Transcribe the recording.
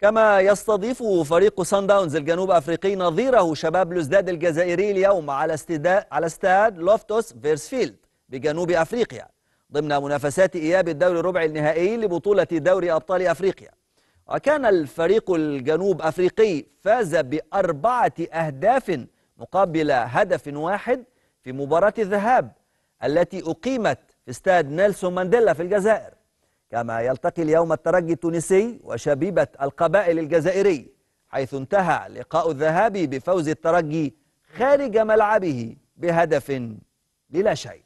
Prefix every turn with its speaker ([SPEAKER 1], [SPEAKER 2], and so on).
[SPEAKER 1] كما يستضيف فريق سان داونز الجنوب افريقي نظيره شباب لوزداد الجزائري اليوم على استداء على استاد لوفتوس فيرسفيلد بجنوب افريقيا ضمن منافسات اياب الدوري الربع النهائي لبطوله دوري ابطال افريقيا وكان الفريق الجنوب افريقي فاز باربعه اهداف مقابل هدف واحد في مباراه الذهاب التي اقيمت في استاد نيلسون مانديلا في الجزائر كما يلتقي اليوم الترجي التونسي وشبيبة القبائل الجزائري حيث انتهى لقاء الذهاب بفوز الترجي خارج ملعبه بهدف للا شيء